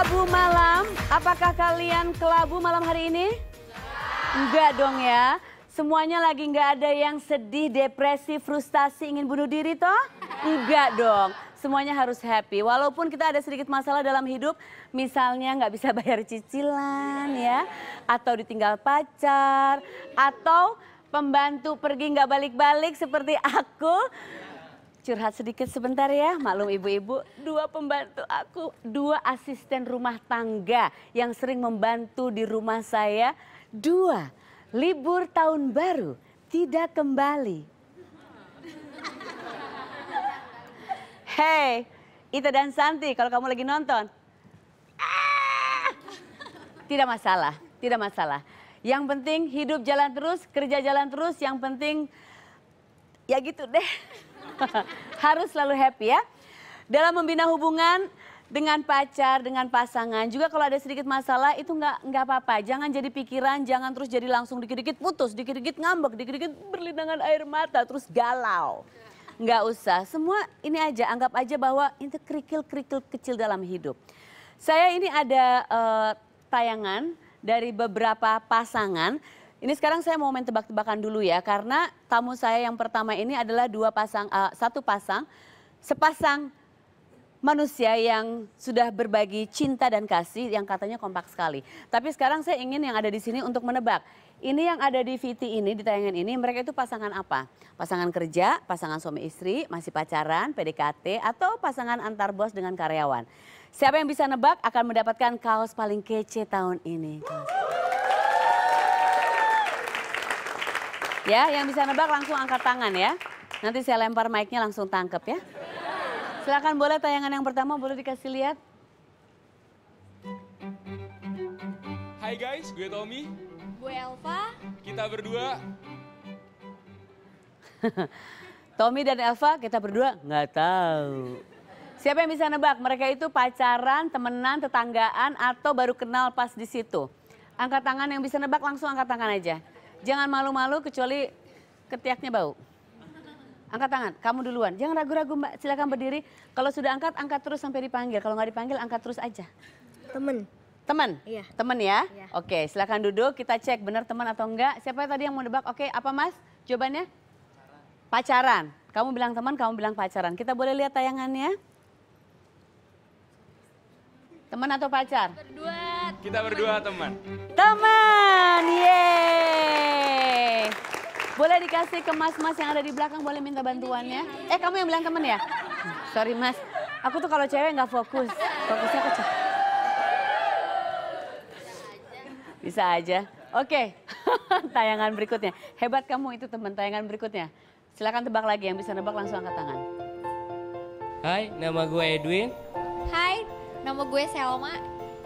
kelabu malam. Apakah kalian kelabu malam hari ini? Enggak dong ya. Semuanya lagi nggak ada yang sedih, depresi, frustasi, ingin bunuh diri toh? Enggak dong. Semuanya harus happy. Walaupun kita ada sedikit masalah dalam hidup, misalnya nggak bisa bayar cicilan ya, atau ditinggal pacar, atau pembantu pergi nggak balik-balik seperti aku curhat sedikit sebentar ya. Maklum ibu-ibu, dua pembantu aku, dua asisten rumah tangga yang sering membantu di rumah saya. Dua, libur tahun baru tidak kembali. Hei, Ita dan Santi, kalau kamu lagi nonton. Ah! Tidak masalah, tidak masalah. Yang penting hidup jalan terus, kerja jalan terus, yang penting ya gitu deh. Harus selalu happy ya. Dalam membina hubungan dengan pacar, dengan pasangan, juga kalau ada sedikit masalah itu nggak nggak apa-apa. Jangan jadi pikiran, jangan terus jadi langsung dikit-dikit putus, dikit-dikit ngambek, dikit-dikit berlindangan air mata, terus galau. Nggak usah. Semua ini aja anggap aja bahwa itu kerikil-kerikil kecil dalam hidup. Saya ini ada uh, tayangan dari beberapa pasangan ini sekarang saya mau main tebak-tebakan dulu ya, karena tamu saya yang pertama ini adalah dua pasang, uh, satu pasang, sepasang manusia yang sudah berbagi cinta dan kasih yang katanya kompak sekali. Tapi sekarang saya ingin yang ada di sini untuk menebak. Ini yang ada di VT ini, di tayangan ini, mereka itu pasangan apa? Pasangan kerja, pasangan suami istri, masih pacaran, PDKT, atau pasangan antar bos dengan karyawan. Siapa yang bisa nebak akan mendapatkan kaos paling kece tahun ini. Kaos. Ya, yang bisa nebak langsung angkat tangan ya. Nanti saya lempar mic-nya langsung tangkep ya. Silahkan boleh tayangan yang pertama boleh dikasih lihat. Hai guys, gue Tommy. Gue Elva. Kita berdua. Tommy dan Elva kita berdua nggak tahu. Siapa yang bisa nebak? Mereka itu pacaran, temenan, tetanggaan, atau baru kenal pas di situ? Angkat tangan yang bisa nebak langsung angkat tangan aja. Jangan malu-malu kecuali ketiaknya bau. Angkat tangan, kamu duluan. Jangan ragu-ragu mbak, silakan berdiri. Kalau sudah angkat, angkat terus sampai dipanggil. Kalau nggak dipanggil, angkat terus aja. Temen. Teman? Iya. Teman ya? Iya. Oke, silakan duduk. Kita cek benar teman atau enggak. Siapa tadi yang mau debak? Oke, apa mas? Jawabannya? Pacaran. pacaran. Kamu bilang teman, kamu bilang pacaran. Kita boleh lihat tayangannya? Teman atau pacar? Kita berdua teman. Teman, yeay. Boleh dikasih ke mas-mas yang ada di belakang, boleh minta bantuannya. Eh kamu yang bilang temen ya? Sorry mas, aku tuh kalau cewek nggak fokus. Fokusnya ke cewek. Bisa aja. Oke, tayangan berikutnya. Hebat kamu itu teman tayangan berikutnya. Silahkan tebak lagi, yang bisa nebak langsung angkat tangan. Hai, nama gue Edwin. Hai, nama gue Selma.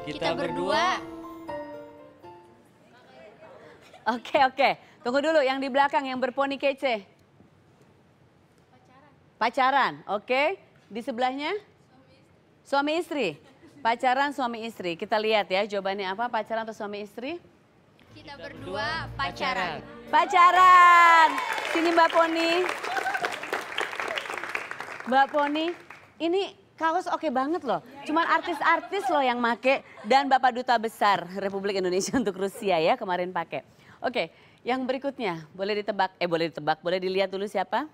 Kita, Kita berdua, berdua Oke, oke. Tunggu dulu yang di belakang yang berponi kece. Pacaran. Pacaran, oke. Di sebelahnya? Suami istri. Pacaran suami istri. Kita lihat ya jawabannya apa? Pacaran atau suami istri? Kita berdua pacaran. Pacaran. Sini Mbak Poni. Mbak Poni, ini kaos oke okay banget loh. Cuman artis-artis loh yang make dan Bapak Duta Besar Republik Indonesia untuk Rusia ya kemarin pakai. Oke, yang berikutnya boleh ditebak, eh boleh ditebak, boleh dilihat dulu siapa?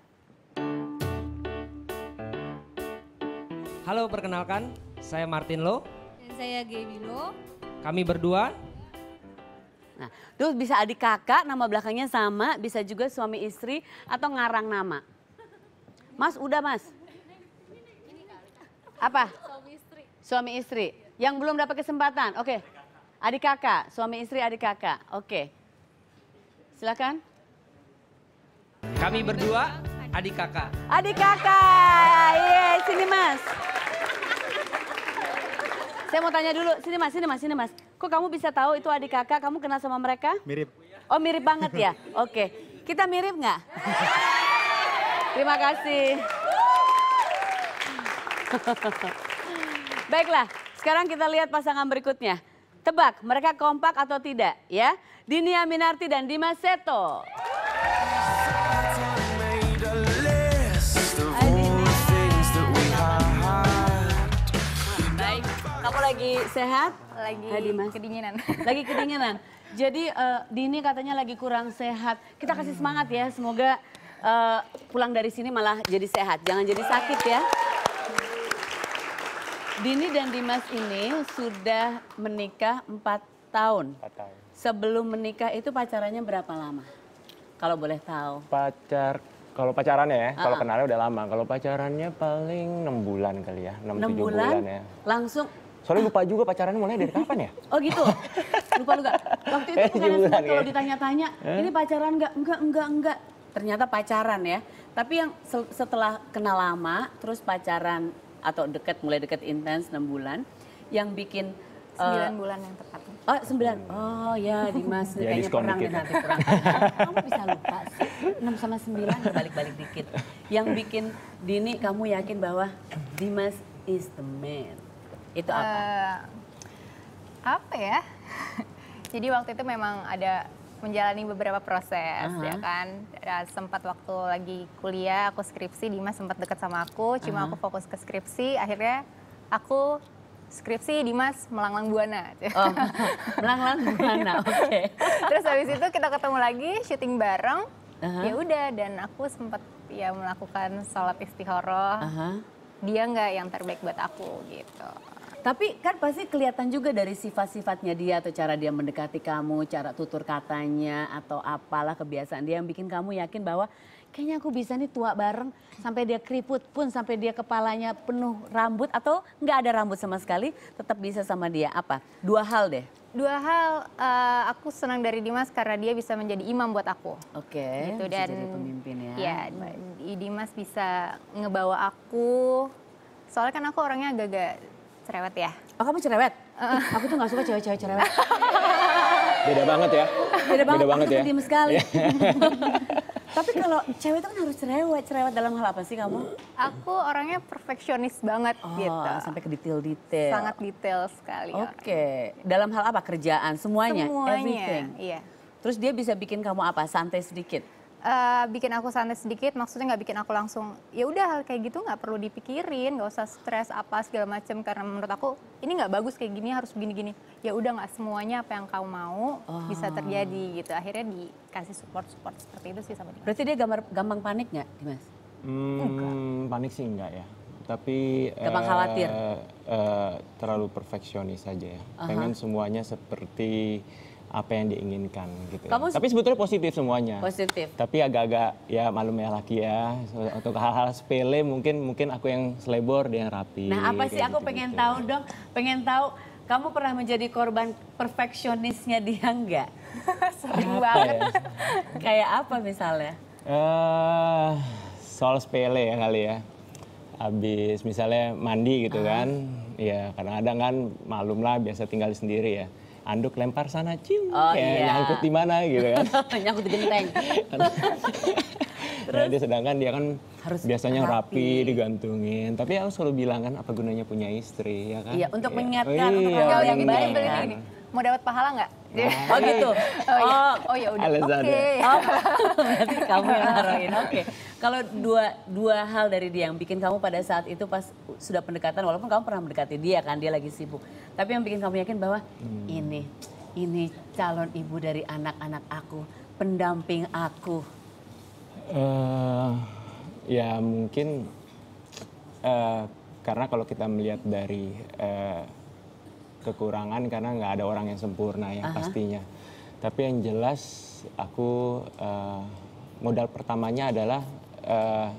Halo, perkenalkan, saya Martin Lo. Dan saya Gaby Lo. Kami berdua. Nah, tuh bisa adik kakak, nama belakangnya sama, bisa juga suami istri atau ngarang nama. Mas, udah mas. Apa? Suami istri. Suami istri. Yang belum dapat kesempatan, oke. Okay. Adik kakak, suami istri adik kakak, oke. Okay. Silakan. Kami berdua adik kakak. Adik kakak. Yeah, sini Mas. Saya mau tanya dulu, sini Mas, sini Mas, sini Mas. Kok kamu bisa tahu itu adik kakak? Kamu kenal sama mereka? Mirip. Oh, mirip banget ya. Oke. Okay. Kita mirip nggak? Terima kasih. Baiklah, sekarang kita lihat pasangan berikutnya. Tebak, mereka kompak atau tidak ya? Dini Aminarti dan Dimas Seto. Baik, kamu lagi sehat? Lagi Hadi, Mas. kedinginan. Lagi kedinginan. Jadi uh, Dini katanya lagi kurang sehat. Kita kasih semangat ya, semoga uh, pulang dari sini malah jadi sehat. Jangan jadi sakit ya. Dini dan Dimas ini sudah menikah 4 tahun. 4 tahun. Sebelum menikah itu pacarannya berapa lama? Kalau boleh tahu. Pacar kalau pacarannya ya, uh -uh. kalau ah. kenalnya udah lama. Kalau pacarannya paling 6 bulan kali ya, 6, 6 bulan, bulan ya. Langsung Soalnya lupa juga pacarannya mulai dari kapan ya? Oh gitu. Lupa lupa. Waktu itu eh, bukan sempat kalau ya. ditanya-tanya, ini pacaran nggak? Enggak, enggak, enggak. Ternyata pacaran ya. Tapi yang setelah kenal lama, terus pacaran atau dekat mulai dekat intens 6 bulan yang bikin eh, Sembilan uh, bulan yang tepat. Oh, sembilan. Oh ya, Dimas ya, kayaknya kurang dikit. nanti kurang. kamu bisa lupa sih. Enam sama sembilan ya, balik-balik dikit. Yang bikin Dini kamu yakin bahwa Dimas is the man. Itu apa? Uh, apa ya? Jadi waktu itu memang ada menjalani beberapa proses uh -huh. ya uh-huh. kan ya, sempat waktu lagi kuliah aku skripsi Dimas sempat dekat sama aku cuma uh -huh. aku fokus ke skripsi akhirnya aku skripsi Dimas melanglang buana. Oh, melanglang buana, oke. Okay. Terus habis itu kita ketemu lagi syuting bareng. Uh-huh. Ya udah dan aku sempat ya melakukan sholat istihoroh. Uh-huh. Dia nggak yang terbaik buat aku gitu. Tapi kan pasti kelihatan juga dari sifat-sifatnya dia atau cara dia mendekati kamu, cara tutur katanya atau apalah kebiasaan dia yang bikin kamu yakin bahwa kayaknya aku bisa nih tua bareng sampai dia keriput pun sampai dia kepalanya penuh rambut atau nggak ada rambut sama sekali tetap bisa sama dia apa? Dua hal deh. Dua hal uh, aku senang dari Dimas karena dia bisa menjadi imam buat aku. Oke. Okay, gitu dan jadi pemimpin ya. Iya. Dimas bisa ngebawa aku. Soalnya kan aku orangnya agak-agak Cerewet ya. Oh kamu cerewet? Uh. aku tuh gak suka cewek-cewek cerewet. Beda banget ya. Beda banget, Beda banget ya. Diem sekali. Iya. Tapi kalau cewek itu kan harus cerewet, cerewet dalam hal apa sih kamu? Aku orangnya perfeksionis banget oh, gitu. Sampai ke detail-detail. Sangat detail sekali. Oke, okay. dalam hal apa kerjaan semuanya? Semuanya, Everything. iya. Terus dia bisa bikin kamu apa? Santai sedikit uh, bikin aku santai sedikit maksudnya nggak bikin aku langsung ya udah hal kayak gitu nggak perlu dipikirin nggak usah stres apa segala macam karena menurut aku ini nggak bagus kayak gini harus begini gini ya udah nggak semuanya apa yang kamu mau oh. bisa terjadi gitu akhirnya dikasih support support seperti itu sih sama dia berarti dia gambar gampang panik nggak Dimas hmm, panik sih enggak ya tapi gampang khawatir uh, terlalu perfeksionis aja ya uh -huh. pengen semuanya seperti apa yang diinginkan gitu. Kamu... Tapi sebetulnya positif semuanya. Positif. Tapi agak-agak ya malu ya laki ya untuk hal-hal sepele mungkin mungkin aku yang selebor dia yang rapi. Nah, apa sih aku gitu, pengen gitu. tahu dong? Pengen tahu kamu pernah menjadi korban perfeksionisnya dia enggak? Sering banget. Ya? Kayak apa misalnya? Uh, soal sepele ya kali ya. Habis misalnya mandi gitu uh. kan. Ya karena kadang kan malum lah biasa tinggal sendiri ya anduk lempar sana cium oh, ya, iya. nyangkut di mana gitu kan nyangkut di genteng Terus? Nah, dia sedangkan dia kan harus biasanya rapi. rapi digantungin. Tapi aku selalu bilang kan apa gunanya punya istri ya kan? Iya, untuk ya. mengingatkan oh, iya, untuk hal yang baik. Kan. Mau dapat pahala nggak? Nah. Oh gitu. Oh, oh, oh ya udah. Oke. Okay. Oh, kamu yang ngaruhin Oke. Okay. Kalau dua dua hal dari dia yang bikin kamu pada saat itu pas sudah pendekatan walaupun kamu pernah mendekati dia kan dia lagi sibuk. Tapi yang bikin kamu yakin bahwa hmm. ini ini calon ibu dari anak-anak aku, pendamping aku. Uh, ya mungkin uh, karena kalau kita melihat dari uh, kekurangan karena nggak ada orang yang sempurna ya uh pastinya. Tapi yang jelas aku uh, modal pertamanya adalah uh,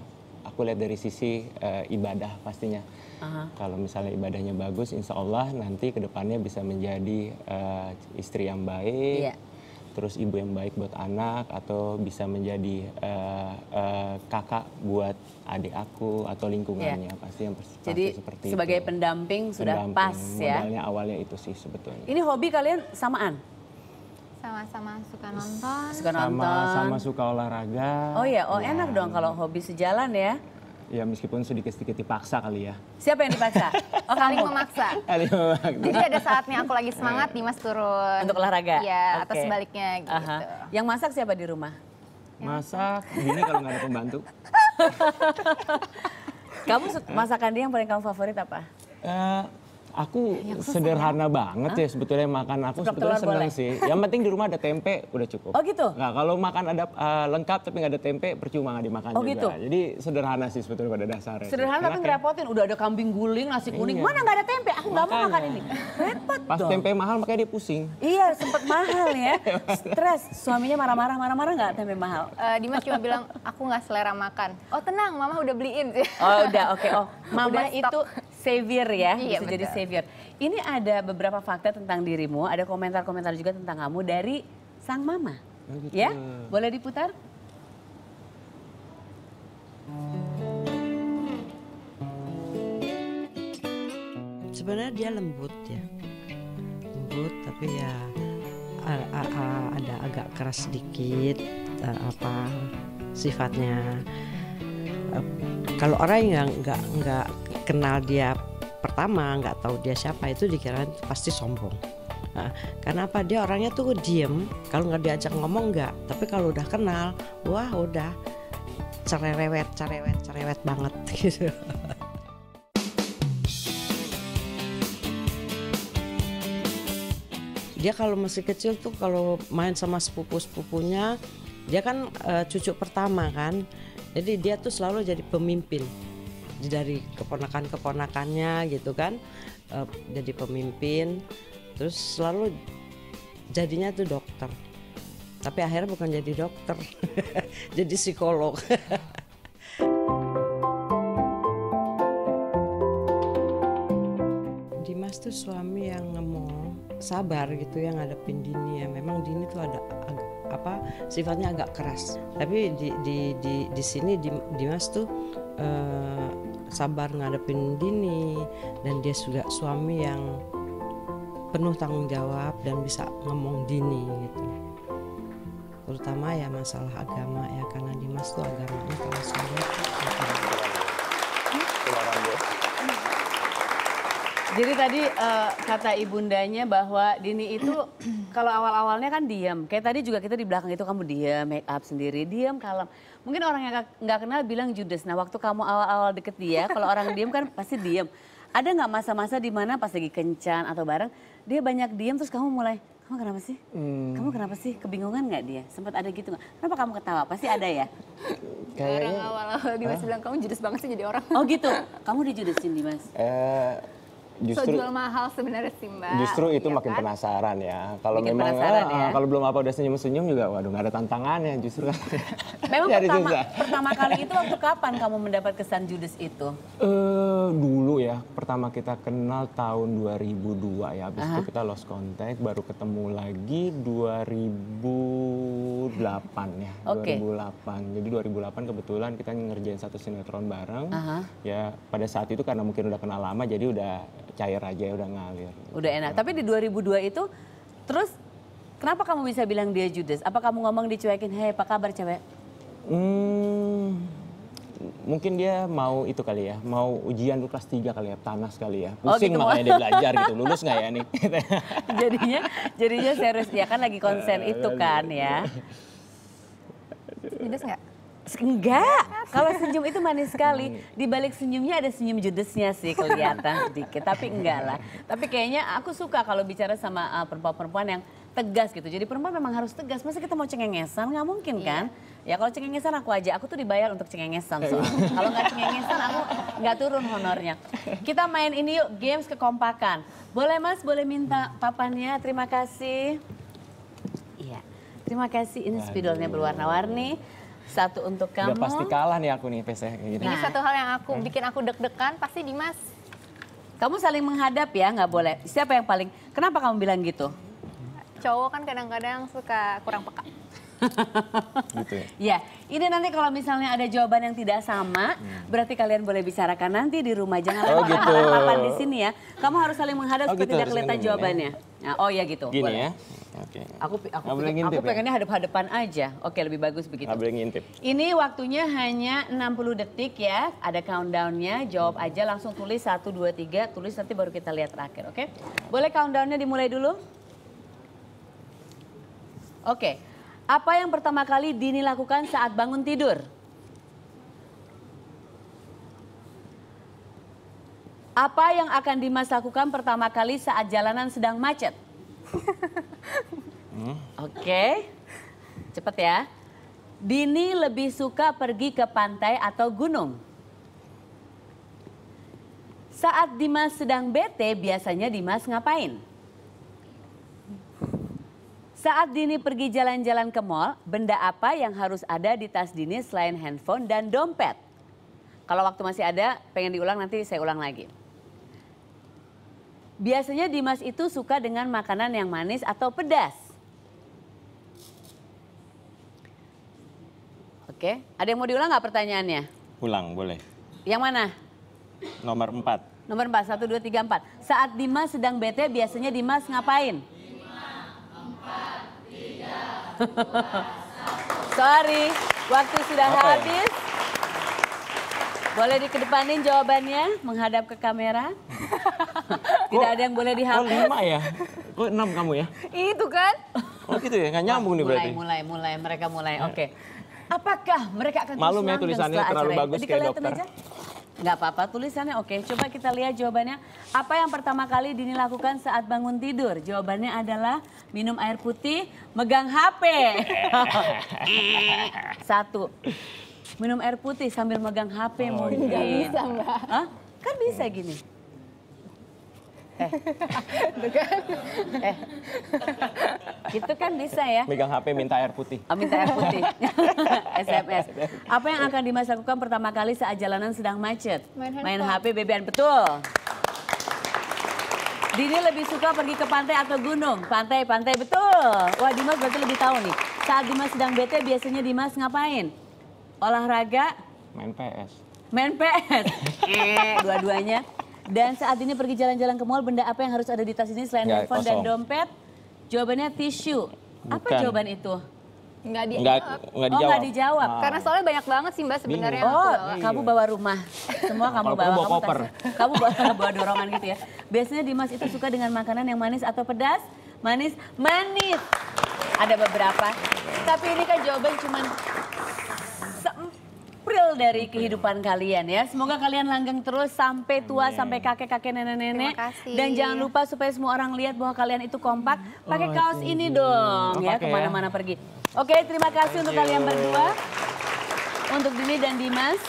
aku lihat dari sisi uh, ibadah pastinya. Uh-huh. Kalau misalnya ibadahnya bagus, insya Allah nanti kedepannya bisa menjadi uh, istri yang baik. Yeah terus ibu yang baik buat anak atau bisa menjadi uh, uh, kakak buat adik aku atau lingkungannya ya. pasti yang pasti Jadi, seperti sebagai itu. pendamping sudah pendamping, pas ya. Modalnya awalnya itu sih sebetulnya. Ini hobi kalian samaan? Sama-sama suka nonton. Suka nonton. Sama-sama suka olahraga. Oh iya, oh ya. enak dong kalau hobi sejalan ya. Ya meskipun sedikit-sedikit dipaksa kali ya. Siapa yang dipaksa? Oh, Saling memaksa. Saling memaksa. Jadi ada saatnya aku lagi semangat nah. Dimas turun. Untuk olahraga? Iya, okay. atau sebaliknya gitu. Aha. Yang masak siapa di rumah? Masak, gini kalau nggak ada pembantu. kamu masakan dia yang paling kamu favorit apa? Uh, Aku sederhana ya? banget ya sebetulnya makan aku sebetulnya senang boleh. sih. Yang penting di rumah ada tempe udah cukup. Oh gitu. Nah kalau makan ada uh, lengkap tapi nggak ada tempe percuma nggak dimakan oh, juga. gitu. Jadi sederhana sih sebetulnya pada dasarnya. Sederhana tapi ya? ngerepotin. Udah ada kambing guling, nasi iya. kuning. Mana nggak ada tempe? Aku nggak mau makan ini. Repot Pas dong. tempe mahal makanya dia pusing. Iya sempet mahal ya. Iya, Stres. Suaminya marah-marah marah-marah nggak tempe mahal. Uh, Dimas cuma bilang aku nggak selera makan. Oh tenang, Mama udah beliin sih. Oh udah oke. Okay. Oh Mama udah itu savior ya, iya, bisa jadi savior. Ini ada beberapa fakta tentang dirimu, ada komentar-komentar juga tentang kamu dari sang mama. Betul. Oh, gitu. Ya, boleh diputar? Sebenarnya dia lembut ya, lembut tapi ya ada agak keras sedikit apa sifatnya. Kalau orang yang nggak nggak kenal dia pertama nggak tahu dia siapa itu dikira pasti sombong nah, karena apa dia orangnya tuh diem kalau nggak diajak ngomong nggak tapi kalau udah kenal wah udah cerewet cerewet cerewet banget gitu dia kalau masih kecil tuh kalau main sama sepupu-sepupunya dia kan e, cucu pertama kan jadi dia tuh selalu jadi pemimpin dari keponakan-keponakannya gitu kan uh, jadi pemimpin terus selalu jadinya tuh dokter tapi akhirnya bukan jadi dokter jadi psikolog Dimas tuh suami sabar gitu ya ngadepin Dini ya memang Dini tuh ada agak, apa sifatnya agak keras tapi di di di, di sini Dimas tuh eh, sabar ngadepin Dini dan dia juga suami yang penuh tanggung jawab dan bisa ngomong Dini gitu terutama ya masalah agama ya karena Dimas tuh agamanya kalau gitu. Jadi tadi uh, kata ibundanya bahwa Dini itu kalau awal-awalnya kan diam. Kayak tadi juga kita di belakang itu kamu diam, make up sendiri, diam, kalem. Mungkin orang yang nggak kenal bilang judes. Nah waktu kamu awal-awal deket dia, kalau orang diam kan pasti diam. Ada nggak masa-masa di mana pas lagi kencan atau bareng dia banyak diam terus kamu mulai kamu kenapa sih? Hmm. Kamu kenapa sih? Kebingungan nggak dia? Sempat ada gitu nggak? Kenapa kamu ketawa? Pasti ada ya. Kayaknya... Orang awal-awal Dimas bilang kamu judes banget sih jadi orang. Oh gitu. Kamu dijudesin Dimas? Eh, justru so, jual mahal sebenarnya sih mbak. Justru itu ya makin kan? penasaran ya. Kalau memang ah, kalau belum apa udah senyum-senyum juga, waduh nggak ada tantangannya justru. Kan. memang pertama, pertama kali itu waktu kapan kamu mendapat kesan judis itu? Eh uh, dulu ya pertama kita kenal tahun 2002 ya. Habis itu kita lost contact, baru ketemu lagi 2008 ya. Okay. 2008. Jadi 2008 kebetulan kita ngerjain satu sinetron bareng. Aha. Ya pada saat itu karena mungkin udah kenal lama jadi udah cair aja udah ngalir. Udah enak. Ya. Tapi di 2002 itu terus kenapa kamu bisa bilang dia Judas? Apa kamu ngomong dicuekin, "Hei, apa kabar cewek?" Hmm mungkin dia mau itu kali ya, mau ujian dulu kelas 3 kali ya, panas kali ya. Oh, Pusing oh, gitu makanya mau. dia belajar gitu, lulus nggak ya nih? jadinya jadinya serius dia kan lagi konsen iya, iya, itu iya, kan ya. Judes nggak? Enggak, kalau senyum itu manis sekali. Hmm. Di balik senyumnya ada senyum judesnya sih kelihatan sedikit, tapi enggak lah. Tapi kayaknya aku suka kalau bicara sama eh, perempuan-perempuan yang tegas gitu. Jadi perempuan memang harus tegas. Masa kita mau cengengesan nggak mungkin iya. kan? Ya kalau cengengesan aku aja, aku tuh dibayar untuk cengengesan eh, soalnya. kalau nggak cengengesan aku nggak turun honornya. Kita main ini yuk, games kekompakan. Boleh mas, boleh minta papannya, terima kasih. Iya, terima kasih. Ini spidolnya berwarna-warni. Satu untuk kamu. Udah pasti kalah nih aku nih PC Gini. Nah. Ini satu hal yang aku hmm. bikin aku deg-degan, pasti Dimas. Kamu saling menghadap ya, nggak boleh. Siapa yang paling, kenapa kamu bilang gitu? cowok kan kadang-kadang suka kurang peka. gitu ya. Ya, ini nanti kalau misalnya ada jawaban yang tidak sama, hmm. berarti kalian boleh bicarakan nanti di rumah jangan oh, gitu. lapan di sini ya. Kamu harus saling menghadap oh, supaya gitu, tidak kelihatan jawabannya. Ya. Nah, oh ya gitu. Gini boleh. ya. Oke. Okay. Aku aku, aku, ngintip, aku ya? pengennya ya? hadap-hadapan aja. Oke, lebih bagus begitu. Gak boleh ngintip. Ini waktunya hanya 60 detik ya. Ada countdownnya. Jawab aja langsung tulis 1, 2, 3. Tulis nanti baru kita lihat terakhir, oke? Okay? Boleh countdownnya dimulai dulu? Oke, apa yang pertama kali Dini lakukan saat bangun tidur? Apa yang akan Dimas lakukan pertama kali saat jalanan sedang macet? Hmm? Oke, cepet ya. Dini lebih suka pergi ke pantai atau gunung. Saat Dimas sedang bete, biasanya Dimas ngapain? Saat Dini pergi jalan-jalan ke mall, benda apa yang harus ada di tas Dini selain handphone dan dompet? Kalau waktu masih ada, pengen diulang nanti saya ulang lagi. Biasanya Dimas itu suka dengan makanan yang manis atau pedas. Oke, ada yang mau diulang nggak pertanyaannya? Ulang, boleh. Yang mana? Nomor 4. Nomor 4, 1, 2, 3, 4. Saat Dimas sedang bete, biasanya Dimas ngapain? Sorry, waktu sudah okay. habis. Boleh dikedepanin jawabannya, menghadap ke kamera. Tidak ada yang boleh dihapus. Kok oh, lima ya? Kok enam kamu ya? Itu kan. Oh gitu ya, nggak nyambung nih berarti. Mulai, mulai, Mereka mulai, ya. oke. Apakah mereka akan Malum ya tulisannya terlalu acara bagus kayak dokter. Aja? Nggak apa-apa, tulisannya oke. Coba kita lihat jawabannya. Apa yang pertama kali Dini lakukan saat bangun tidur? Jawabannya adalah minum air putih, megang HP. Satu. Minum air putih sambil megang HP oh, mungkin. Iya. Nggak bisa, Mbak. Hah? Kan bisa gini. Eh. eh. Itu kan bisa ya. Megang HP minta air putih. Oh, minta air putih. SMS. Apa yang akan Dimas lakukan pertama kali saat jalanan sedang macet? Main, Main HP bebean betul. Dini lebih suka pergi ke pantai atau gunung? Pantai, pantai betul. Wah Dimas berarti lebih tahu nih. Saat Dimas sedang bete biasanya Dimas ngapain? Olahraga? Main PS. Main PS. dua-duanya. Dan saat ini pergi jalan-jalan ke mall, benda apa yang harus ada di tas ini selain ya, handphone dan dompet? Jawabannya tisu. Apa jawaban itu? Nggak, di enggak, oh, nggak dijawab. Oh, nggak dijawab. Ah. Karena soalnya banyak banget sih Mbak sebenarnya. Oh, kamu iya. bawa rumah. Semua kamu bawa. bawa kamu, koper. kamu bawa, bawa dorongan gitu ya. Biasanya Dimas itu suka dengan makanan yang manis atau pedas. Manis, manis. Ada beberapa. Tapi ini kan jawaban cuman april dari kehidupan kalian ya. Semoga kalian langgeng terus sampai tua, Amin. sampai kakek-kakek, nenek-nenek. Dan jangan lupa supaya semua orang lihat bahwa kalian itu kompak. Oh, pakai kaos itu. ini dong oh, ya, ya? kemana-mana ya. pergi. Oke, terima kasih Thank untuk you. kalian berdua. Untuk Dini dan Dimas.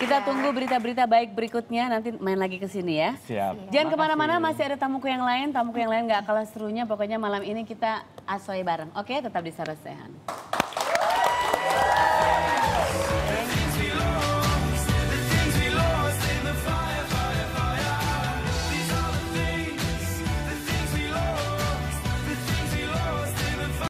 Kita ya. tunggu berita-berita baik berikutnya nanti main lagi ke sini ya. Siap. Jangan kemana-mana masih ada tamuku yang lain, tamuku yang lain nggak kalah serunya. Pokoknya malam ini kita asoi bareng. Oke, tetap di Sarasehan.